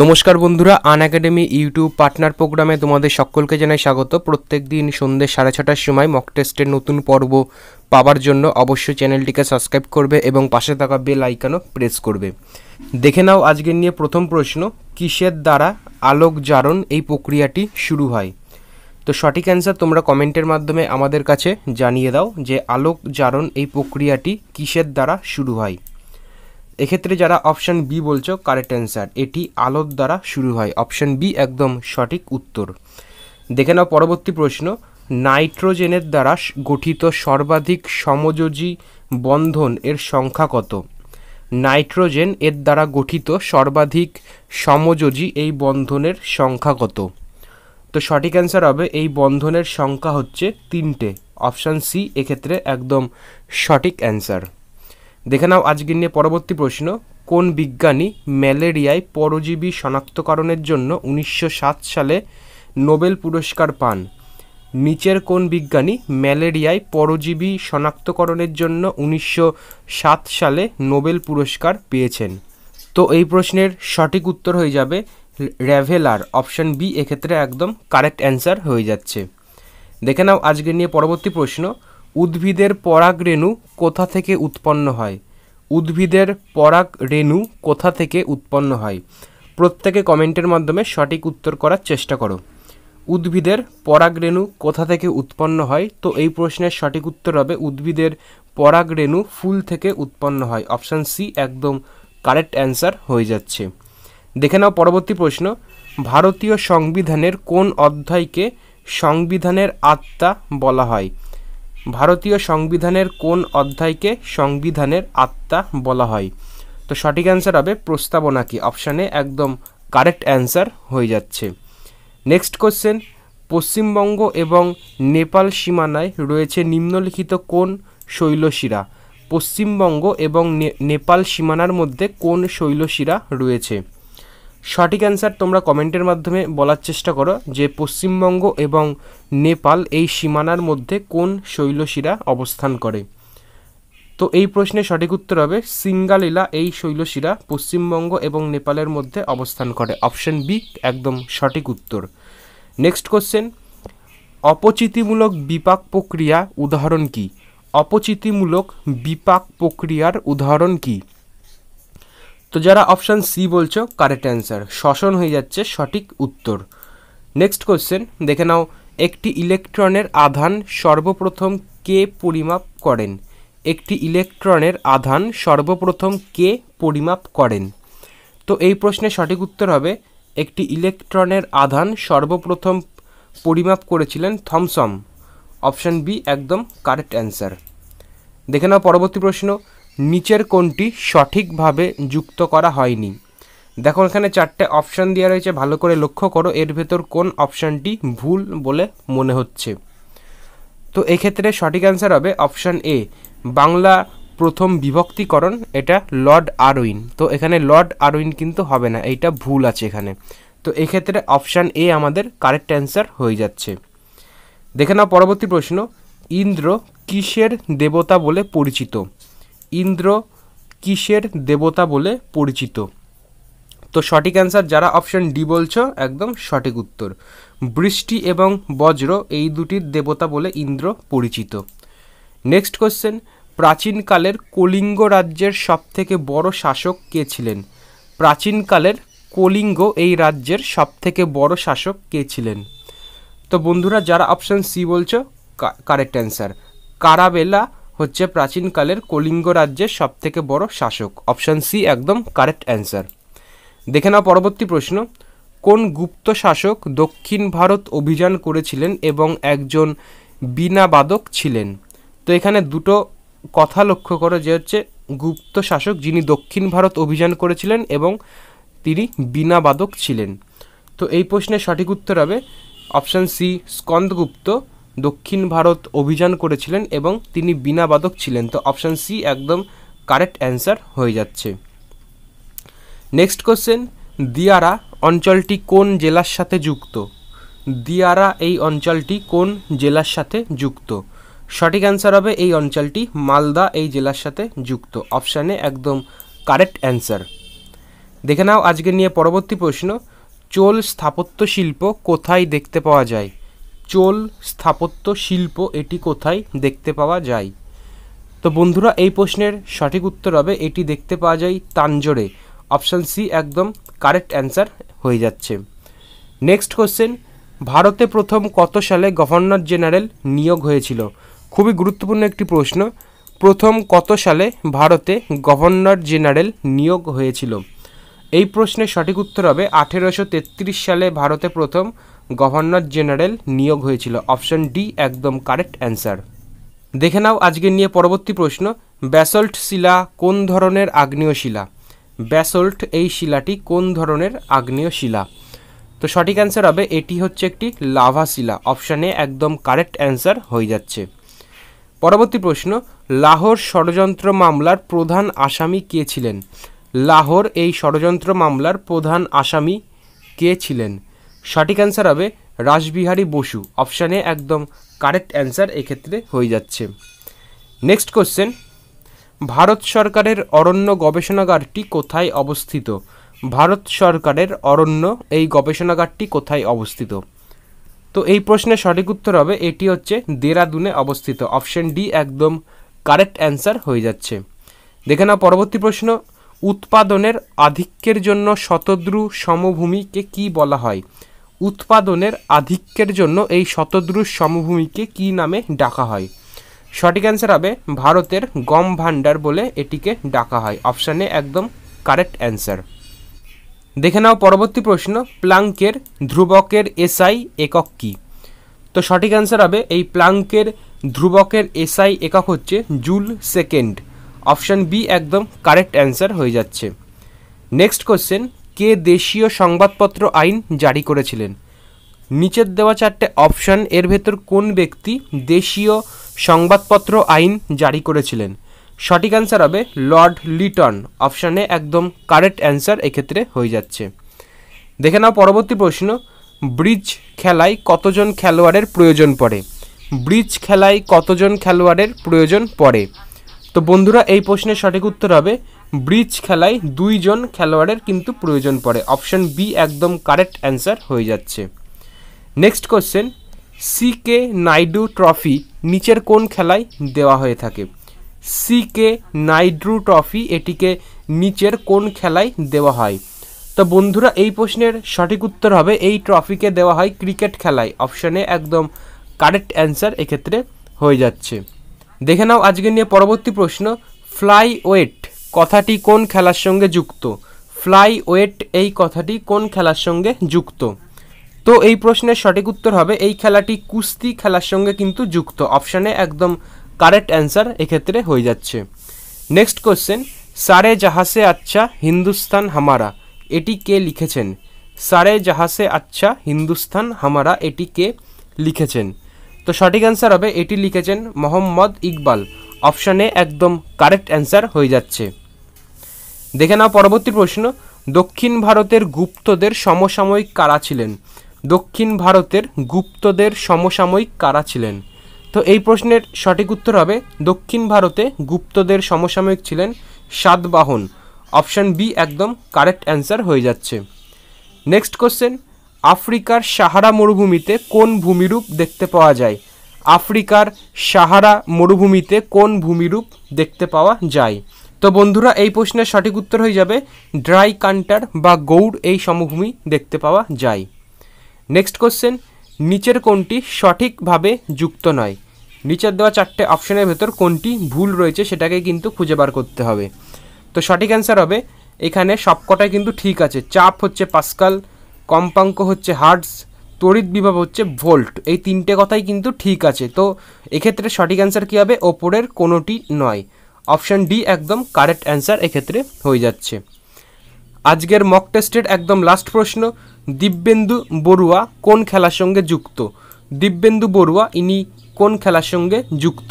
নমস্কার বন্ধুরা আন academy YouTube partner প্রোগ্রামে তোমাদের সকলকে জানাই স্বাগত প্রত্যেক দিন সন্ধ্যে সাড়ে ছটার সময় মক টেস্টের নতুন পর্ব পাওয়ার জন্য অবশ্যই চ্যানেলটিকে সাবস্ক্রাইব করবে এবং পাশে থাকা বেল আইকনও প্রেস করবে দেখে নাও আজকের নিয়ে প্রথম প্রশ্ন কিসের দ্বারা আলোক জারণ এই প্রক্রিয়াটি শুরু হয় তো সঠিক অ্যান্সার তোমরা কমেন্টের মাধ্যমে আমাদের কাছে জানিয়ে দাও যে আলোক জারণ এই প্রক্রিয়াটি কিসের দ্বারা শুরু হয় এক্ষেত্রে যারা অপশান বি বলছো কারেক্ট অ্যান্সার এটি আলোর দ্বারা শুরু হয় অপশান বি একদম সঠিক উত্তর দেখে নাও পরবর্তী প্রশ্ন নাইট্রোজেনের দ্বারা গঠিত সর্বাধিক সমযোজী বন্ধন এর সংখ্যা কত নাইট্রোজেন এর দ্বারা গঠিত সর্বাধিক সমযোজী এই বন্ধনের সংখ্যা কত তো সঠিক অ্যান্সার হবে এই বন্ধনের সংখ্যা হচ্ছে তিনটে অপশান সি এক্ষেত্রে একদম সঠিক অ্যান্সার দেখে নাও আজকের নিয়ে পরবর্তী প্রশ্ন কোন বিজ্ঞানী ম্যালেরিয়ায় পরজীবী শনাক্তকরণের জন্য উনিশশো সালে নোবেল পুরস্কার পান নিচের কোন বিজ্ঞানী ম্যালেরিয়ায় পরজীবী শনাক্তকরণের জন্য উনিশশো সালে নোবেল পুরস্কার পেয়েছেন তো এই প্রশ্নের সঠিক উত্তর হয়ে যাবে র্যাভেলার অপশান বি এক্ষেত্রে একদম কারেক্ট অ্যান্সার হয়ে যাচ্ছে দেখে নাও আজকে নিয়ে পরবর্তী প্রশ্ন উদ্ভিদের পরাগরেণু কোথা থেকে উৎপন্ন হয় উদ্ভিদের পরাগরেণু কোথা থেকে উৎপন্ন হয় প্রত্যেকে কমেন্টের মাধ্যমে সঠিক উত্তর করার চেষ্টা করো উদ্ভিদের পরাগরেণু কোথা থেকে উৎপন্ন হয় তো এই প্রশ্নের সঠিক উত্তর হবে উদ্ভিদের পরাগরেণু ফুল থেকে উৎপন্ন হয় অপশান সি একদম কারেক্ট অ্যান্সার হয়ে যাচ্ছে দেখে নাও পরবর্তী প্রশ্ন ভারতীয় সংবিধানের কোন অধ্যায়কে সংবিধানের আত্মা বলা হয় ভারতীয় সংবিধানের কোন অধ্যায়কে সংবিধানের আত্মা বলা হয় তো সঠিক অ্যান্সার হবে প্রস্তাবনা কি অপশানে একদম কারেক্ট অ্যান্সার হয়ে যাচ্ছে নেক্সট কোশ্চেন পশ্চিমবঙ্গ এবং নেপাল সীমানায় রয়েছে নিম্নলিখিত কোন শৈলশিরা পশ্চিমবঙ্গ এবং নেপাল সীমানার মধ্যে কোন শৈলশিরা রয়েছে সঠিক অ্যান্সার তোমরা কমেন্টের মাধ্যমে বলার চেষ্টা করো যে পশ্চিমবঙ্গ এবং নেপাল এই সীমানার মধ্যে কোন শৈলশিরা অবস্থান করে তো এই প্রশ্নের সঠিক উত্তর হবে সিঙ্গালীলা এই শৈলশিরা পশ্চিমবঙ্গ এবং নেপালের মধ্যে অবস্থান করে অপশন বি একদম সঠিক উত্তর নেক্সট কোশ্চেন অপচিতিমূলক বিপাক প্রক্রিয়া উদাহরণ কি অপচিতিমূলক বিপাক প্রক্রিয়ার উদাহরণ কী তো যারা অপশান সি বলছো কারেক্ট অ্যান্সার শ্বসন হয়ে যাচ্ছে সঠিক উত্তর নেক্সট কোশ্চেন দেখে নাও একটি ইলেকট্রনের আধান সর্বপ্রথম কে পরিমাপ করেন একটি ইলেকট্রনের আধান সর্বপ্রথম কে পরিমাপ করেন তো এই প্রশ্নের সঠিক উত্তর হবে একটি ইলেকট্রনের আধান সর্বপ্রথম পরিমাপ করেছিলেন থমসম অপশান বি একদম কারেক্ট অ্যান্সার দেখে নাও পরবর্তী প্রশ্ন নিচের কোনটি সঠিকভাবে যুক্ত করা হয়নি দেখো এখানে চারটে অপশান দেওয়া রয়েছে ভালো করে লক্ষ্য করো এর ভেতর কোন অপশানটি ভুল বলে মনে হচ্ছে তো এক্ষেত্রে সঠিক অ্যান্সার হবে অপশান এ বাংলা প্রথম বিভক্তিকরণ এটা লর্ড আরউইন তো এখানে লর্ড আরউইন কিন্তু হবে না এইটা ভুল আছে এখানে তো এক্ষেত্রে অপশান এ আমাদের কারেক্ট অ্যান্সার হয়ে যাচ্ছে দেখে নাও পরবর্তী প্রশ্ন ইন্দ্র কিসের দেবতা বলে পরিচিত ইন্দ্র কিসের দেবতা বলে পরিচিত তো সঠিক অ্যান্সার যারা অপশন ডি বলছ একদম সঠিক উত্তর বৃষ্টি এবং বজ্র এই দুটির দেবতা বলে ইন্দ্র পরিচিত নেক্সট কোশ্চেন প্রাচীনকালের কলিঙ্গ রাজ্যের সবথেকে বড় শাসক কে ছিলেন প্রাচীনকালের কলিঙ্গ এই রাজ্যের সবথেকে বড় শাসক কে ছিলেন তো বন্ধুরা যারা অপশন সি বলছো কারেক্ট অ্যান্সার কারাবেলা হচ্ছে প্রাচীনকালের কলিঙ্গ রাজ্যের সবথেকে বড় শাসক অপশান সি একদম কারেক্ট অ্যান্সার দেখে নাও পরবর্তী প্রশ্ন কোন গুপ্ত শাসক দক্ষিণ ভারত অভিযান করেছিলেন এবং একজন বিনা বাদক ছিলেন তো এখানে দুটো কথা লক্ষ্য করো যে হচ্ছে গুপ্ত শাসক যিনি দক্ষিণ ভারত অভিযান করেছিলেন এবং তিনি বিনা বাদক ছিলেন তো এই প্রশ্নের সঠিক উত্তর হবে অপশান সি স্কন্দগুপ্ত দক্ষিণ ভারত অভিযান করেছিলেন এবং তিনি বিনা বাদক ছিলেন তো অপশান সি একদম কারেক্ট অ্যান্সার হয়ে যাচ্ছে নেক্সট কোশ্চেন দিয়ারা অঞ্চলটি কোন জেলার সাথে যুক্ত দিয়ারা এই অঞ্চলটি কোন জেলার সাথে যুক্ত সঠিক অ্যান্সার হবে এই অঞ্চলটি মালদা এই জেলার সাথে যুক্ত অপশানে একদম কারেক্ট অ্যান্সার দেখে নাও আজকে নিয়ে পরবর্তী প্রশ্ন চোল স্থাপত্য শিল্প কোথায় দেখতে পাওয়া যায় চোল স্থাপত্য শিল্প এটি কোথায় দেখতে পাওয়া যায় তো বন্ধুরা এই প্রশ্নের সঠিক উত্তর হবে এটি দেখতে পাওয়া যায় তাঞ্জোরে অপশান সি একদম কারেক্ট অ্যান্সার হয়ে যাচ্ছে নেক্সট কোশ্চেন ভারতে প্রথম কত সালে গভর্নর জেনারেল নিয়োগ হয়েছিল খুবই গুরুত্বপূর্ণ একটি প্রশ্ন প্রথম কত সালে ভারতে গভর্নর জেনারেল নিয়োগ হয়েছিল এই প্রশ্নের সঠিক উত্তর হবে আঠেরোশো সালে ভারতে প্রথম গভর্নর জেনারেল নিয়োগ হয়েছিল অপশন ডি একদম কারেক্ট অ্যান্সার দেখে নাও আজকে নিয়ে পরবর্তী প্রশ্ন ব্যাসল্ট শিলা কোন ধরনের আগ্নেয় শিলা ব্যাসল্ট এই শিলাটি কোন ধরনের আগ্নেয় শিলা তো সঠিক অ্যান্সার হবে এটি হচ্ছে একটি লাভা শিলা অপশানে একদম কারেক্ট অ্যান্সার হয়ে যাচ্ছে পরবর্তী প্রশ্ন লাহোর ষড়যন্ত্র মামলার প্রধান আসামি কে ছিলেন লাহোর এই ষড়যন্ত্র মামলার প্রধান আসামি কে ছিলেন সঠিক অ্যান্সার হবে রাসবিহারী বসু অপশানে একদম কারেক্ট অ্যান্সার এক্ষেত্রে হয়ে যাচ্ছে নেক্সট কোশ্চেন ভারত সরকারের অরণ্য গবেষণাগারটি কোথায় অবস্থিত ভারত সরকারের অরণ্য এই গবেষণাগারটি কোথায় অবস্থিত তো এই প্রশ্নের সঠিক উত্তর হবে এটি হচ্ছে দেরাদুনে অবস্থিত অপশান ডি একদম কারেক্ট অ্যান্সার হয়ে যাচ্ছে দেখে নাও পরবর্তী প্রশ্ন উৎপাদনের আধিক্যের জন্য শতদ্রু সমভূমিকে কি বলা হয় উৎপাদনের আধিক্যের জন্য এই শতদ্রু সমভূমিকে কি নামে ডাকা হয় সঠিক অ্যান্সার হবে ভারতের গম ভাণ্ডার বলে এটিকে ডাকা হয় অপশানে একদম কারেক্ট অ্যান্সার দেখে নাও পরবর্তী প্রশ্ন প্লাঙ্কের ধ্রুবকের এসআই একক কী তো সঠিক অ্যান্সার হবে এই প্লাঙ্কের ধ্রুবকের এসআই একক হচ্ছে জুল সেকেন্ড অপশান বি একদম কারেক্ট অ্যান্সার হয়ে যাচ্ছে নেক্সট কোশ্চেন কে দেশীয় সংবাদপত্র আইন জারি করেছিলেন নিচের দেওয়া চারটে অপশান এর ভেতর কোন ব্যক্তি দেশীয় সংবাদপত্র আইন জারি করেছিলেন সঠিক অ্যান্সার হবে লর্ড লিটন অপশানে একদম কারেক্ট অ্যান্সার এক্ষেত্রে হয়ে যাচ্ছে দেখে নাও পরবর্তী প্রশ্ন ব্রিজ খেলায় কতজন খেলোয়াড়ের প্রয়োজন পড়ে ব্রিজ খেলায় কতজন খেলোয়াড়ের প্রয়োজন পড়ে তো বন্ধুরা এই প্রশ্নের সঠিক উত্তর হবে ব্রিজ খেলায় দুইজন খেলোয়াড়ের কিন্তু প্রয়োজন পড়ে অপশন বি একদম কারেক্ট অ্যান্সার হয়ে যাচ্ছে next question C K Naidu trophy নিচের কোন খেলায় দেওয়া হয়ে থাকে সি কে নাইড্রু ট্রফি এটিকে নিচের কোন খেলায় দেওয়া হয় তো বন্ধুরা এই প্রশ্নের সঠিক উত্তর হবে এই ট্রফিকে দেওয়া হয় ক্রিকেট খেলায় অপশানে একদম কারেক্ট অ্যান্সার এক্ষেত্রে হয়ে যাচ্ছে দেখে নাও আজকে নিয়ে পরবর্তী প্রশ্ন ফ্লাই ওয়েট কথাটি কোন খেলার সঙ্গে যুক্ত ফ্লাই ওয়েট এই কথাটি কোন খেলার সঙ্গে যুক্ত তো এই প্রশ্নের সঠিক উত্তর হবে এই খেলাটি কুস্তি খেলার সঙ্গে কিন্তু যুক্ত অপশানে একদম কারেক্ট অ্যান্সার এক্ষেত্রে হয়ে যাচ্ছে নেক্সট কোশ্চেন সারে জাহাসে আচ্ছা হিন্দুস্তান হামারা এটি কে লিখেছেন সারে জাহাসে আচ্ছা হিন্দুস্তান হামারা এটি কে লিখেছেন তো সঠিক অ্যান্সার হবে এটি লিখেছেন মোহাম্মদ ইকবাল অপশানে একদম কারেক্ট অ্যান্সার হয়ে যাচ্ছে দেখে নাও পরবর্তী প্রশ্ন দক্ষিণ ভারতের গুপ্তদের সমসাময়িক কারা ছিলেন দক্ষিণ ভারতের গুপ্তদের সমসাময়িক কারা ছিলেন তো এই প্রশ্নের সঠিক উত্তর হবে দক্ষিণ ভারতে গুপ্তদের সমসাময়িক ছিলেন সাতবাহন অপশান বি একদম কারেক্ট অ্যান্সার হয়ে যাচ্ছে নেক্সট কোশ্চেন আফ্রিকার সাহারা মরুভূমিতে কোন ভূমিরূপ দেখতে পাওয়া যায় আফ্রিকার সাহারা মরুভূমিতে কোন ভূমিরূপ দেখতে পাওয়া যায় তো বন্ধুরা এই প্রশ্নের সঠিক উত্তর হয়ে যাবে ড্রাই কান্টার বা গৌড় এই সমভূমি দেখতে পাওয়া যায় নেক্সট কোশ্চেন নিচের কোনটি সঠিকভাবে যুক্ত নয় নিচের দেওয়া চারটে অপশনের ভেতর কোনটি ভুল রয়েছে সেটাকে কিন্তু খুঁজে বার করতে হবে তো সঠিক অ্যান্সার হবে এখানে সবকটাই কিন্তু ঠিক আছে চাপ হচ্ছে পাস্কাল কম্পাঙ্ক হচ্ছে হার্টস তড়িৎ বিভব হচ্ছে ভোল্ট এই তিনটে কথাই কিন্তু ঠিক আছে তো এক্ষেত্রে সঠিক অ্যান্সার কী হবে ওপরের কোনোটি নয় অপশান ডি একদম কারেক্ট অ্যান্সার এক্ষেত্রে হয়ে যাচ্ছে আজকের মক টেস্টের একদম লাস্ট প্রশ্ন দিব্যেন্দু বড়ুয়া কোন খেলার সঙ্গে যুক্ত দিব্যেন্দু বড়ুয়া ইনি কোন খেলার সঙ্গে যুক্ত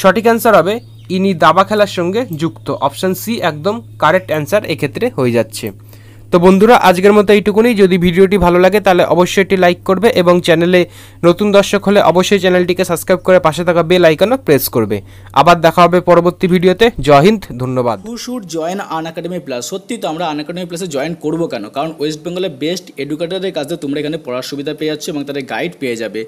সঠিক অ্যান্সার হবে ইনি দাবা খেলার সঙ্গে যুক্ত অপশান সি একদম কারেক্ট অ্যান্সার এক্ষেত্রে হয়ে যাচ্ছে তো বন্ধুরা আজকের মতো এইটুকুনি যদি ভিডিওটি ভালো লাগে তাহলে অবশ্যই এটি লাইক করবে এবং চ্যানেলে নতুন দর্শক হলে অবশ্যই চ্যানেলটিকে সাবস্ক্রাইব করে পাশে থাকা বেল আইকনও প্রেস করবে আবার দেখা হবে পরবর্তী ভিডিওতে জয় হিন্দ ধন্যবাদ should join Unacademy Plus সত্যি তো আমরা আন একাডেমি প্লাসে জয়েন করবো কেন কারণ ওয়েস্ট বেঙ্গলের বেস্ট এডুকেটরদের কাছে তোমরা এখানে পড়ার সুবিধা পেয়ে যাচ্ছ এবং তাদের গাইড পেয়ে যাবে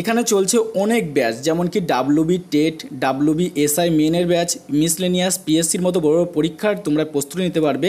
এখানে চলছে অনেক ব্যাচ যেমন কি ডাব্লুবি টেট ডাব্লুবি এসআই মেনের ব্যাচ মিসলেনিয়াস পিএসসির মতো বড় বড় পরীক্ষার তোমরা প্রস্তুতি নিতে পারবে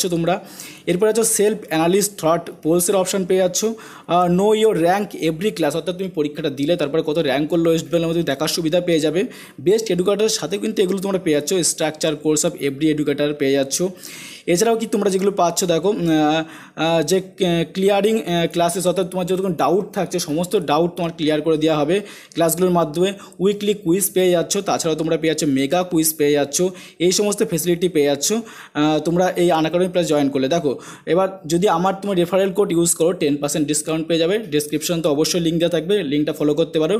যাচ্ছ তোমরা এরপরে আছো সেলফ অ্যানালিস্ট থট পোলসের অপশান পেয়ে যাচ্ছ know your rank every class অর্থাৎ তুমি পরীক্ষাটা দিলে তারপরে কত র্যাঙ্ক করলো ওয়েস্ট বেঙ্গলের মধ্যে দেখার সুবিধা পেয়ে যাবে বেস্ট এডুকেটারের সাথে কিন্তু এগুলো তোমরা পেয়ে যাচ্ছ structure course of every educator পেয়ে যাচ্ছ এছাড়াও কি তোমরা যেগুলো পাচ্ছ দেখো যে ক্লিয়ারিং ক্লাসেস অর্থাৎ তোমার যতক্ষণ ডাউট থাকছে সমস্ত ডাউট তোমার ক্লিয়ার করে দেওয়া হবে ক্লাসগুলোর মাধ্যমে উইকলি কুইজ পেয়ে যাচ্ছ তাছাড়াও তোমরা পেয়ে যাচ্ছ মেগা কুইজ পেয়ে যাচ্ছ এই সমস্ত ফেসিলিটি পেয়ে যাচ্ছ তোমরা এই আনাকাডেমি প্লাস জয়েন করলে দেখো এবার যদি আমার তোমার রেফারেল কোড ইউজ করো টেন পার্সেন্ট ডিসকাউন্ট পেয়ে যাবে ডিসক্রিপশন তো অবশ্যই লিঙ্ক দেওয়া থাকবে লিঙ্কটা ফলো করতে পারো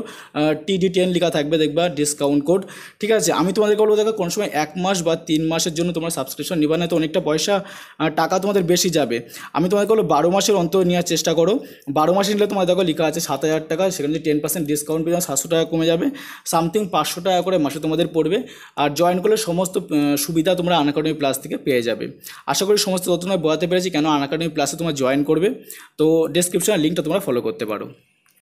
টিডি টেন লেখা থাকবে দেখবা ডিসকাউন্ট কোড ঠিক আছে আমি তোমাদেরকে বলবো দেখো কোনো সময় এক মাস বা তিন মাসের জন্য তোমার সাবস্ক্রিপশন নিবা না তো অনেকটা পয়সা পয়সা টাকা তোমাদের বেশি যাবে আমি তোমাকে বলো বারো মাসের অন্তর নেওয়ার চেষ্টা করো বারো মাসে নিলে তোমাদের দেখো লেখা আছে সাত হাজার টাকা সেখানে টেন পার্সেন্ট ডিসকাউন্ট পেয়ে সাতশো টাকা কমে যাবে সামথিং পাঁচশো টাকা করে মাসে তোমাদের পড়বে আর জয়েন করলে সমস্ত সুবিধা তোমরা আনাকাডেমি প্লাস থেকে পেয়ে যাবে আশা করি সমস্ত তথ্য তোমায় বোঝাতে পেরেছি কেন আনাকাডেমি প্লাসে তোমরা জয়েন করবে তো ডেসক্রিপশনের লিঙ্কটা তোমরা ফলো করতে পারো